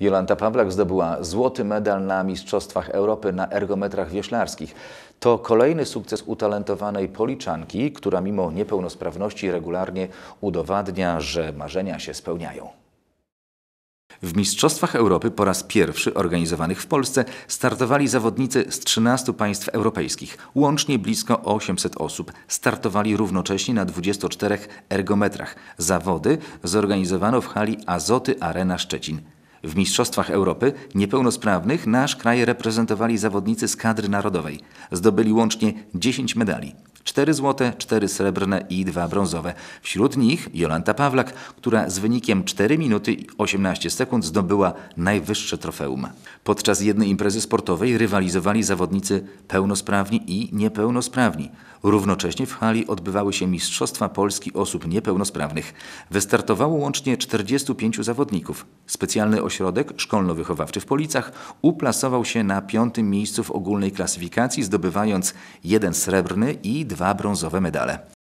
Jolanta Pawlak zdobyła złoty medal na Mistrzostwach Europy na ergometrach wioślarskich. To kolejny sukces utalentowanej policzanki, która mimo niepełnosprawności regularnie udowadnia, że marzenia się spełniają. W Mistrzostwach Europy po raz pierwszy organizowanych w Polsce startowali zawodnicy z 13 państw europejskich. Łącznie blisko 800 osób startowali równocześnie na 24 ergometrach. Zawody zorganizowano w hali Azoty Arena Szczecin. W Mistrzostwach Europy niepełnosprawnych nasz kraj reprezentowali zawodnicy z kadry narodowej. Zdobyli łącznie 10 medali. 4 złote, 4 srebrne i 2 brązowe. Wśród nich Jolanta Pawlak, która z wynikiem 4 minuty i 18 sekund zdobyła najwyższe trofeum. Podczas jednej imprezy sportowej rywalizowali zawodnicy pełnosprawni i niepełnosprawni. Równocześnie w hali odbywały się Mistrzostwa Polski Osób Niepełnosprawnych. Wystartowało łącznie 45 zawodników. Specjalny ośrodek szkolno-wychowawczy w Policach uplasował się na piątym miejscu w ogólnej klasyfikacji, zdobywając jeden srebrny i dwa dwa brązowe medale.